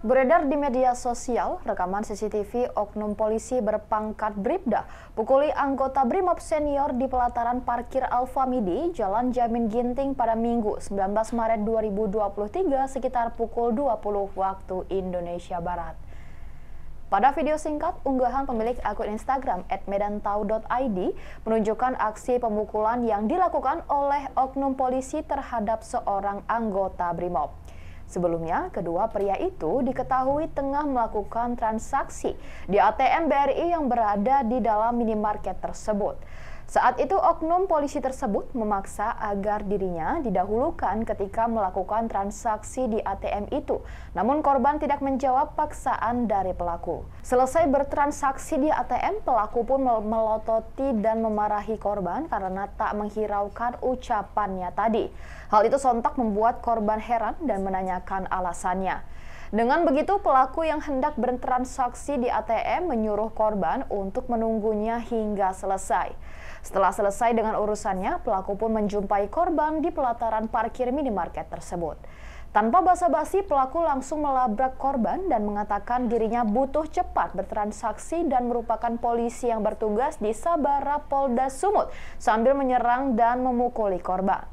Beredar di media sosial, rekaman CCTV oknum polisi berpangkat Bribda pukuli anggota Brimob senior di pelataran parkir Alfa Midi Jalan Jamin Ginting pada Minggu 19 Maret 2023 sekitar pukul 20 waktu Indonesia Barat. Pada video singkat, unggahan pemilik akun Instagram @medantau.id menunjukkan aksi pemukulan yang dilakukan oleh oknum polisi terhadap seorang anggota BRIMOB. Sebelumnya, kedua pria itu diketahui tengah melakukan transaksi di ATM BRI yang berada di dalam minimarket tersebut. Saat itu oknum polisi tersebut memaksa agar dirinya didahulukan ketika melakukan transaksi di ATM itu. Namun korban tidak menjawab paksaan dari pelaku. Selesai bertransaksi di ATM, pelaku pun melototi dan memarahi korban karena tak menghiraukan ucapannya tadi. Hal itu sontak membuat korban heran dan menanyakan alasannya. Dengan begitu, pelaku yang hendak bertransaksi di ATM menyuruh korban untuk menunggunya hingga selesai. Setelah selesai dengan urusannya, pelaku pun menjumpai korban di pelataran parkir minimarket tersebut. Tanpa basa-basi, pelaku langsung melabrak korban dan mengatakan dirinya butuh cepat bertransaksi dan merupakan polisi yang bertugas di Sabara Polda Sumut sambil menyerang dan memukuli korban.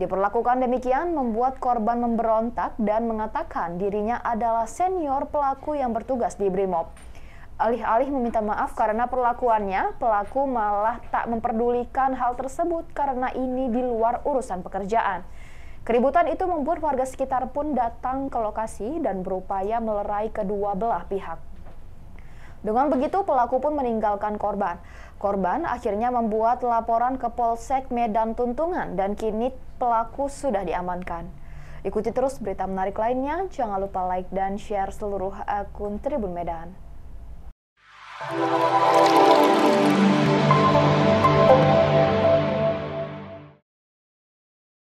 Diperlakukan demikian membuat korban memberontak dan mengatakan dirinya adalah senior pelaku yang bertugas di BRIMOB. Alih-alih meminta maaf karena perlakuannya, pelaku malah tak memperdulikan hal tersebut karena ini di luar urusan pekerjaan. Keributan itu membuat warga sekitar pun datang ke lokasi dan berupaya melerai kedua belah pihak. Dengan begitu, pelaku pun meninggalkan korban. Korban akhirnya membuat laporan ke Polsek Medan Tuntungan dan kini pelaku sudah diamankan. Ikuti terus berita menarik lainnya, jangan lupa like dan share seluruh akun Tribun Medan.